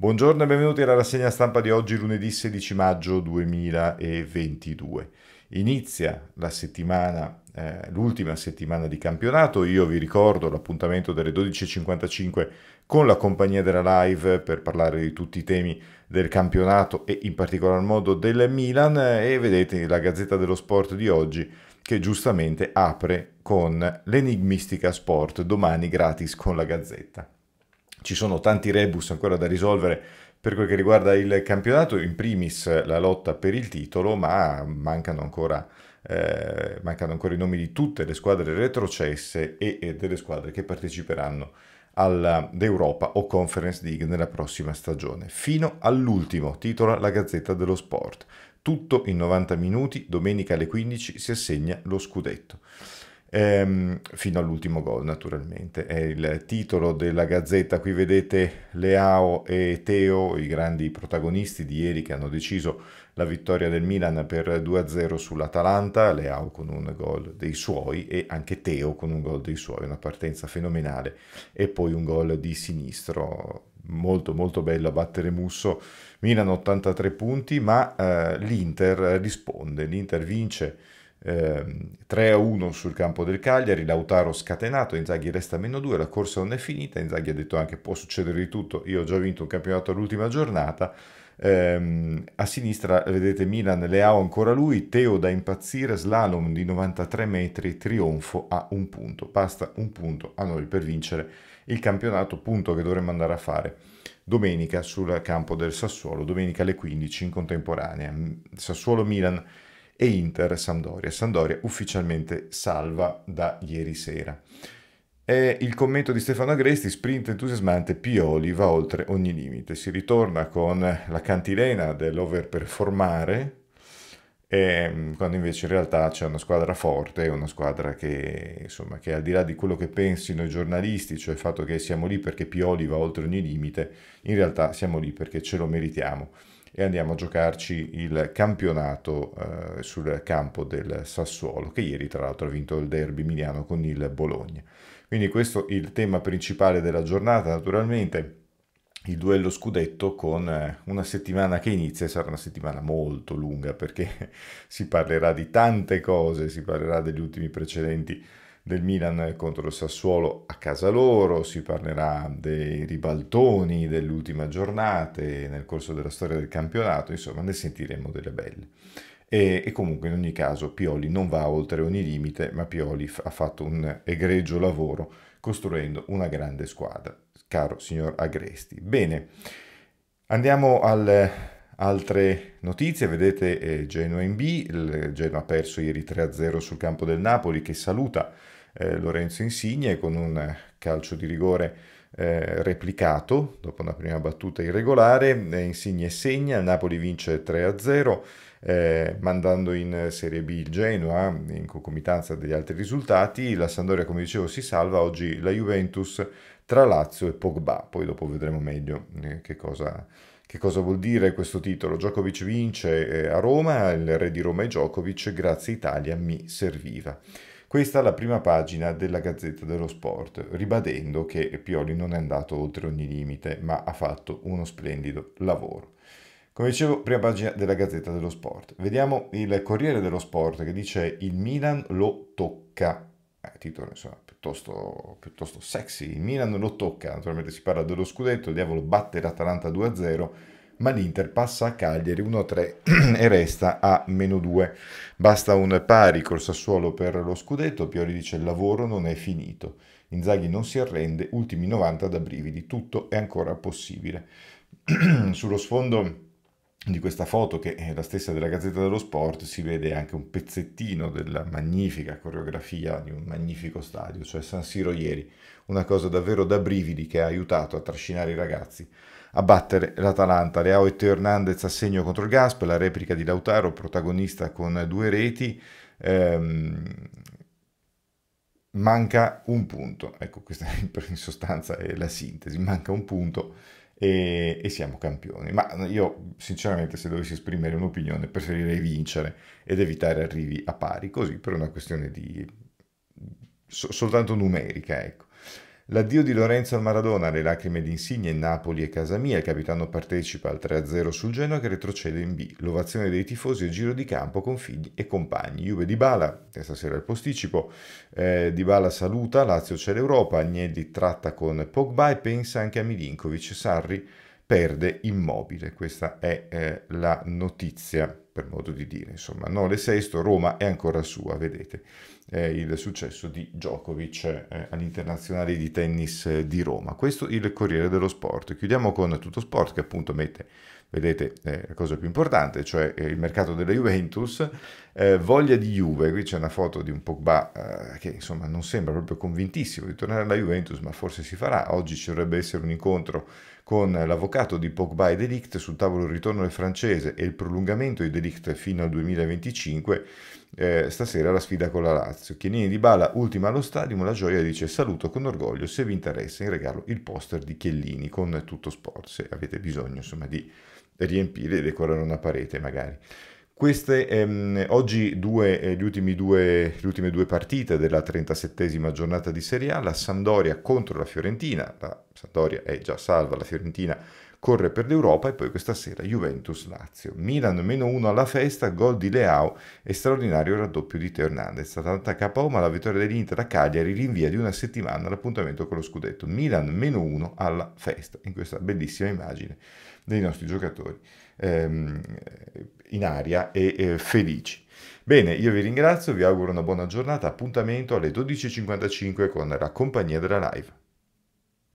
Buongiorno e benvenuti alla rassegna stampa di oggi, lunedì 16 maggio 2022. Inizia la settimana, eh, l'ultima settimana di campionato. Io vi ricordo l'appuntamento delle 12.55 con la compagnia della live per parlare di tutti i temi del campionato e in particolar modo del Milan. E vedete la Gazzetta dello Sport di oggi che giustamente apre con l'enigmistica sport domani gratis con la Gazzetta. Ci sono tanti rebus ancora da risolvere per quel che riguarda il campionato, in primis la lotta per il titolo, ma mancano ancora, eh, mancano ancora i nomi di tutte le squadre retrocesse e, e delle squadre che parteciperanno all'Europa o Conference League nella prossima stagione. Fino all'ultimo, titola la Gazzetta dello Sport. Tutto in 90 minuti, domenica alle 15 si assegna lo scudetto ehm, fino all'ultimo gol naturalmente. È il titolo della gazzetta, qui vedete Leao e Teo, i grandi protagonisti di ieri che hanno deciso la vittoria del Milan per 2-0 sull'Atalanta, Leao con un gol dei suoi e anche Teo con un gol dei suoi, una partenza fenomenale e poi un gol di sinistro molto molto bello a battere Musso, Milan 83 punti ma eh, l'Inter risponde, l'Inter vince eh, 3-1 sul campo del Cagliari, Lautaro scatenato, Inzaghi resta meno 2, la corsa non è finita, Inzaghi ha detto anche può succedere di tutto, io ho già vinto un campionato all'ultima giornata, eh, a sinistra vedete Milan, Leao ancora lui, Teo da impazzire, slalom di 93 metri, trionfo a un punto, basta un punto a noi per vincere il campionato, punto che dovremmo andare a fare domenica sul campo del Sassuolo, domenica alle 15 in contemporanea, mm, Sassuolo-Milan e Inter-Sampdoria. Sampdoria ufficialmente salva da ieri sera. E il commento di Stefano Agresti, sprint entusiasmante, Pioli va oltre ogni limite. Si ritorna con la cantilena dell'overperformare, e, ehm, quando invece in realtà c'è una squadra forte, una squadra che, insomma, che al di là di quello che pensino i giornalisti, cioè il fatto che siamo lì perché Pioli va oltre ogni limite, in realtà siamo lì perché ce lo meritiamo e andiamo a giocarci il campionato eh, sul campo del Sassuolo, che ieri tra l'altro ha vinto il derby miliano con il Bologna. Quindi questo è il tema principale della giornata, naturalmente il duello scudetto con eh, una settimana che inizia e sarà una settimana molto lunga perché si parlerà di tante cose, si parlerà degli ultimi precedenti del Milan contro il Sassuolo a casa loro, si parlerà dei ribaltoni dell'ultima giornata nel corso della storia del campionato, insomma ne sentiremo delle belle. E, e, comunque in ogni caso Pioli non va oltre ogni limite, ma Pioli ha fatto un egregio lavoro costruendo una grande squadra, caro signor Agresti. Bene, andiamo al Altre notizie, vedete eh, Genoa in B, il Genoa ha perso ieri 3-0 sul campo del Napoli che saluta eh, Lorenzo Insigne con un calcio di rigore eh, replicato dopo una prima battuta irregolare, eh, Insigne segna, il Napoli vince 3-0 eh, mandando in Serie B il Genoa in concomitanza degli altri risultati, la Sandoria come dicevo si salva, oggi la Juventus tra Lazio e Pogba, poi dopo vedremo meglio eh, che cosa che cosa vuol dire questo titolo? Djokovic vince eh, a Roma, il re di Roma è Djokovic, grazie Italia mi serviva. Questa è la prima pagina della Gazzetta dello Sport, ribadendo che Pioli non è andato oltre ogni limite, ma ha fatto uno splendido lavoro. Come dicevo, prima pagina della Gazzetta dello Sport. Vediamo il Corriere dello Sport che dice il Milan lo tocca eh, titolo insomma, piuttosto, piuttosto, sexy. Il Milan lo tocca, naturalmente si parla dello scudetto, il diavolo batte l'Atalanta 2-0, ma l'Inter passa a Cagliari 1-3 e resta a meno 2. Basta un pari col Sassuolo per lo scudetto, Piori dice il lavoro non è finito. Inzaghi non si arrende, ultimi 90 da brividi, tutto è ancora possibile. Sullo sfondo di questa foto, che è eh, la stessa della Gazzetta dello Sport, si vede anche un pezzettino della magnifica coreografia di un magnifico stadio, cioè San Siro ieri, una cosa davvero da brividi che ha aiutato a trascinare i ragazzi a battere l'Atalanta. Leao e Teo Hernandez a segno contro il Gasp, la replica di Lautaro, protagonista con due reti. Ehm, manca un punto, ecco questa in sostanza è la sintesi, manca un punto e, e, siamo campioni. Ma io sinceramente se dovessi esprimere un'opinione preferirei vincere ed evitare arrivi a pari, così per una questione di... soltanto numerica, ecco. L'addio di Lorenzo al Maradona, le lacrime d'insigne in Napoli e casa mia, il capitano partecipa al 3-0 sul Genoa che retrocede in B, l'ovazione dei tifosi e giro di campo con figli e compagni. Juve di Bala, questa sera il posticipo, eh, di Bala saluta, Lazio c'è l'Europa, Agnelli tratta con Pogba e pensa anche a Milinkovic, Sarri perde immobile, questa è eh, la notizia per modo di dire, insomma, no, le sesto, Roma è ancora sua, vedete eh, il successo di Djokovic eh, all'internazionale di tennis eh, di Roma. Questo il Corriere dello Sport. Chiudiamo con Tutto Sport che appunto mette, vedete, eh, la cosa più importante, cioè eh, il mercato della Juventus, eh, voglia di Juve, qui c'è una foto di un Pogba che insomma non sembra proprio convintissimo di tornare alla Juventus, ma forse si farà. Oggi ci dovrebbe essere un incontro con l'avvocato di Pogba e Delict sul tavolo il ritorno del francese e il prolungamento di Delict fino al 2025 eh, stasera la sfida con la Lazio. Chiellini di Bala, ultima allo stadio, la Gioia dice saluto con orgoglio se vi interessa in regalo il poster di Chiellini con tutto sport, se avete bisogno insomma di riempire e decorare una parete magari. Queste ehm, oggi due, eh, due, le ultime due partite della 37esima giornata di Serie A, la Sandoria contro la Fiorentina, la Sandoria è già salva, la Fiorentina è corre per l'Europa e poi questa sera Juventus-Lazio. Milan meno 1 alla festa, gol di Leao e straordinario raddoppio di Teo Hernandez. Atalanta KO ma la vittoria dell'Inter a Cagliari rinvia di una settimana l'appuntamento con lo scudetto. Milan meno 1 alla festa, in questa bellissima immagine dei nostri giocatori ehm, in aria e eh, felici. Bene, io vi ringrazio, vi auguro una buona giornata, appuntamento alle 12.55 con la compagnia della live.